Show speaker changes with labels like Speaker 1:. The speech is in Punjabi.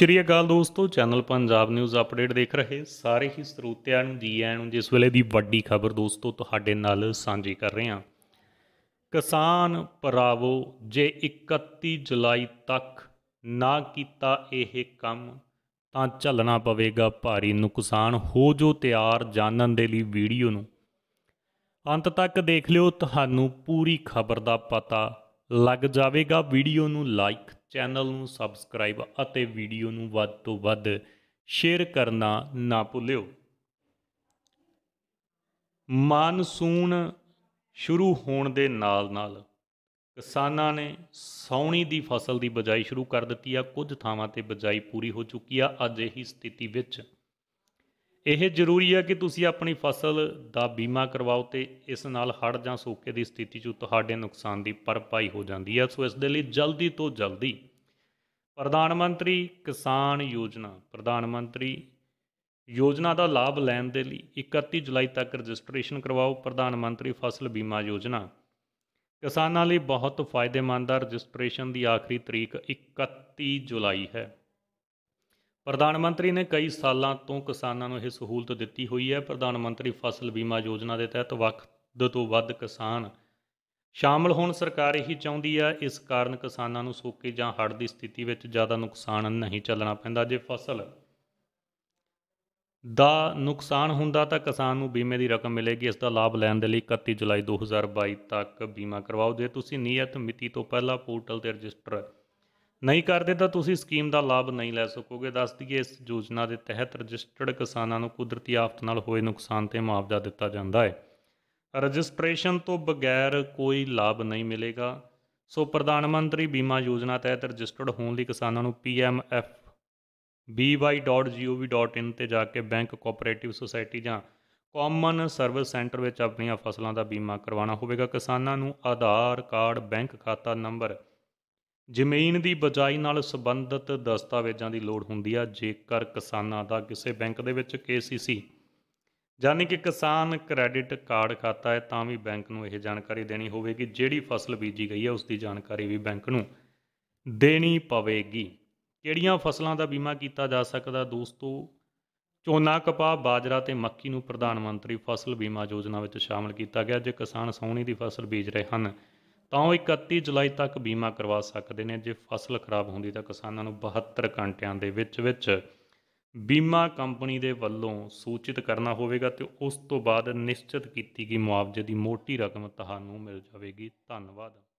Speaker 1: ਸ੍ਰੀ ਅਕਾਲ ਦੋਸਤੋ ਚੈਨਲ ਪੰਜਾਬ ਨਿਊਜ਼ ਅਪਡੇਟ ਦੇਖ ਰਹੇ ਸਾਰੇ ਹੀ ਸਰੋਤਿਆਂ ਨੂੰ ਜੀ ਆਇਆਂ ਨੂੰ ਜਿਸ ਵੇਲੇ ਦੀ ਵੱਡੀ ਖਬਰ ਦੋਸਤੋ ਤੁਹਾਡੇ ਨਾਲ ਸਾਂਝੀ ਕਰ ਰਹੇ ਹਾਂ ਕਿਸਾਨ ਪਰਾਵੋ ਜੇ 31 ਜੁਲਾਈ ਤੱਕ ਨਾ ਕੀਤਾ ਇਹ ਕੰਮ ਤਾਂ ਝੱਲਣਾ ਪਵੇਗਾ ਭਾਰੀ ਨੁਕਸਾਨ ਹੋ ਜੋ ਤਿਆਰ ਜਾਣਨ ਦੇ ਲਈ ਵੀਡੀਓ ਨੂੰ ਅੰਤ ਤੱਕ ਦੇਖ ਲਿਓ ਤੁਹਾਨੂੰ ਪੂਰੀ ਖਬਰ ਦਾ ਪਤਾ ਲੱਗ ਜਾਵੇਗਾ ਵੀਡੀਓ ਨੂੰ ਲਾਈਕ ਚੈਨਲ ਨੂੰ ਸਬਸਕ੍ਰਾਈਬ ਅਤੇ ਵੀਡੀਓ ਨੂੰ ਵੱਧ ਤੋਂ ਵੱਧ ਸ਼ੇਅਰ ਕਰਨਾ ਨਾ ਭੁੱਲਿਓ ਮਾਨਸੂਨ ਸ਼ੁਰੂ ਹੋਣ ਦੇ ਨਾਲ-ਨਾਲ ਕਿਸਾਨਾਂ ਨੇ ਸੌਣੀ ਦੀ ਫਸਲ ਦੀ ਬਜਾਈ ਸ਼ੁਰੂ ਕਰ ਦਿੱਤੀ ਆ ਕੁਝ ਥਾਵਾਂ ਤੇ ਬਜਾਈ ਪੂਰੀ ਹੋ ਚੁੱਕੀ ਆ ਅੱਜ ਇਹੀ ਸਥਿਤੀ ਵਿੱਚ ਇਹ ਜ਼ਰੂਰੀ ਹੈ ਕਿ ਤੁਸੀਂ ਆਪਣੀ ਫਸਲ ਦਾ ਬੀਮਾ ਕਰਵਾਓ ਤੇ ਇਸ ਨਾਲ ਹੜ੍ਹ ਜਾਂ ਸੋਕੇ ਦੀ ਸਥਿਤੀ 'ਚ ਤੁਹਾਡੇ ਨੁਕਸਾਨ ਦੀ ਭਰਪਾਈ ਹੋ ਜਾਂਦੀ ਹੈ ਸੋ ਇਸ ਦੇ ਲਈ ਜਲਦੀ ਤੋਂ ਜਲਦੀ ਪ੍ਰਧਾਨ ਮੰਤਰੀ ਕਿਸਾਨ ਯੋਜਨਾ ਪ੍ਰਧਾਨ ਮੰਤਰੀ ਯੋਜਨਾ ਦਾ ਲਾਭ ਲੈਣ ਦੇ ਲਈ 31 ਜੁਲਾਈ ਤੱਕ ਰਜਿਸਟ੍ਰੇਸ਼ਨ ਕਰਵਾਓ ਪ੍ਰਧਾਨ ਮੰਤਰੀ ਫਸਲ ਬੀਮਾ ਯੋਜਨਾ ਕਿਸਾਨਾਂ ਲਈ ਬਹੁਤ ਫਾਇਦੇਮੰਦ ਹੈ ਰਜਿਸਟ੍ਰੇਸ਼ਨ ਦੀ ਆਖਰੀ ਤਰੀਕ 31 ਜੁਲਾਈ ਹੈ ਪ੍ਰਧਾਨ ਮੰਤਰੀ ਨੇ ਕਈ ਸਾਲਾਂ ਤੋਂ ਕਿਸਾਨਾਂ ਨੂੰ ਇਹ ਸਹੂਲਤ ਦਿੱਤੀ ਹੋਈ ਹੈ ਪ੍ਰਧਾਨ ਮੰਤਰੀ ਫਸਲ ਬੀਮਾ ਯੋਜਨਾ ਦੇ ਤਹਿਤ ਵਕਤ ਤੋਂ ਵੱਧ ਕਿਸਾਨ ਸ਼ਾਮਲ ਹੋਣ ਸਰਕਾਰ ਇਹੀ ਚਾਹੁੰਦੀ ਹੈ ਇਸ ਕਾਰਨ ਕਿਸਾਨਾਂ ਨੂੰ ਸੋਕੇ ਜਾਂ ਹੜ੍ਹ ਦੀ ਸਥਿਤੀ ਵਿੱਚ ਜ਼ਿਆਦਾ ਨੁਕਸਾਨ ਨਹੀਂ ਚੱਲਣਾ ਪੈਂਦਾ ਜੇ ਫਸਲ ਦਾ ਨੁਕਸਾਨ ਹੁੰਦਾ ਤਾਂ ਕਿਸਾਨ ਨੂੰ ਬੀਮੇ ਦੀ ਰਕਮ ਮਿਲੇਗੀ ਇਸ ਦਾ ਲਾਭ ਲੈਣ ਦੇ ਲਈ 31 ਜੁਲਾਈ 2022 ਤੱਕ ਬੀਮਾ ਕਰਵਾਓ ਜੇ ਤੁਸੀਂ ਨਿਯਤ ਮਿਤੀ ਤੋਂ ਪਹਿਲਾਂ ਪੋਰਟਲ ਤੇ ਰਜਿਸਟਰ ਨਹੀਂ ਕਰਦੇ ਤਾਂ ਤੁਸੀਂ ਸਕੀਮ ਦਾ ਲਾਭ ਨਹੀਂ ਲੈ ਸਕੋਗੇ ਦੱਸ ਦਈਏ ਇਸ ਯੋਜਨਾ ਦੇ ਤਹਿਤ ਰਜਿਸਟਰਡ ਕਿਸਾਨਾਂ ਨੂੰ ਕੁਦਰਤੀ ਆਫਤ ਨਾਲ ਹੋਏ ਨੁਕਸਾਨ ਤੇ ਮੁਆਵਜ਼ਾ ਦਿੱਤਾ ਜਾਂਦਾ ਹੈ ਰਜਿਸਟ੍ਰੇਸ਼ਨ ਤੋਂ ਬਗੈਰ ਕੋਈ ਲਾਭ ਨਹੀਂ ਮਿਲੇਗਾ ਸੋ ਪ੍ਰਧਾਨ ਮੰਤਰੀ ਬੀਮਾ ਯੋਜਨਾ ਤਹਿਤ ਰਜਿਸਟਰਡ ਹੋਣ ਲਈ ਕਿਸਾਨਾਂ ਨੂੰ pmfby.gov.in ਤੇ ਜਾ ਕੇ ਬੈਂਕ ਕੋਆਪਰੇਟਿਵ ਸੁਸਾਇਟੀ ਜਾਂ ਕਾਮਨ ਸਰਵਿਸ ਸੈਂਟਰ ਵਿੱਚ ਆਪਣੀਆਂ ਫਸਲਾਂ ਦਾ ਬੀਮਾ ਕਰਵਾਉਣਾ ਹੋਵੇਗਾ ਕਿਸਾਨਾਂ ਨੂੰ ਆਧਾਰ ਕਾਰਡ ਬੈਂਕ ਖਾਤਾ ਨੰਬਰ ਜ਼ਮੀਨ ਦੀ ਬਜਾਈ ਨਾਲ ਸੰਬੰਧਿਤ ਦਸਤਾਵੇਜ਼ਾਂ ਦੀ ਲੋੜ ਹੁੰਦੀ ਆ ਜੇਕਰ ਕਿਸਾਨਾਂ ਦਾ ਕਿਸੇ ਬੈਂਕ ਦੇ ਵਿੱਚ ਕੇਸੀਸੀ ਯਾਨੀ ਕਿ ਕਿਸਾਨ ਕ੍ਰੈਡਿਟ ਕਾਰਡ ਖਾਤਾ ਹੈ ਤਾਂ ਵੀ ਬੈਂਕ ਨੂੰ ਇਹ ਜਾਣਕਾਰੀ ਦੇਣੀ ਹੋਵੇਗੀ ਜਿਹੜੀ ਫਸਲ ਬੀਜੀ ਗਈ ਹੈ ਉਸ ਦੀ ਜਾਣਕਾਰੀ ਵੀ ਬੈਂਕ ਨੂੰ ਦੇਣੀ ਪਵੇਗੀ ਕਿਹੜੀਆਂ ਫਸਲਾਂ ਦਾ ਬੀਮਾ ਕੀਤਾ ਜਾ ਸਕਦਾ ਦੋਸਤੋ ਝੋਨਾ ਕਪਾਹ ਬਾਜਰਾ ਤੇ ਮੱਕੀ ਨੂੰ ਪ੍ਰਧਾਨ ਮੰਤਰੀ ਫਸਲ ਬੀਮਾ ਯੋਜਨਾ ਵਿੱਚ ਸ਼ਾਮਲ ਕੀਤਾ ਗਿਆ ਜੇ ਕਿਸਾਨ ਸੌਣੀ ਦੀ ਫਸਲ ਬੀਜ ਰਹੇ ਹਨ ਤਾਂ ਉਹ 31 ਜੁਲਾਈ ਤੱਕ ਬੀਮਾ ਕਰਵਾ ਸਕਦੇ ਨੇ ਜੇ ਫਸਲ ਖਰਾਬ ਹੁੰਦੀ ਤਾਂ ਕਿਸਾਨਾਂ ਨੂੰ 72 ਘੰਟਿਆਂ ਦੇ ਵਿੱਚ ਵਿੱਚ ਬੀਮਾ ਕੰਪਨੀ ਦੇ ਵੱਲੋਂ ਸੂਚਿਤ ਕਰਨਾ ਹੋਵੇਗਾ ਤੇ ਉਸ ਤੋਂ ਬਾਅਦ ਨਿਸ਼ਚਿਤ ਕੀਤੀ ਗਈ ਮੁਆਵਜ਼ੇ ਦੀ ਮੋਟੀ ਰਕਮ ਤੁਹਾਨੂੰ ਮਿਲ ਜਾਵੇਗੀ ਧੰਨਵਾਦ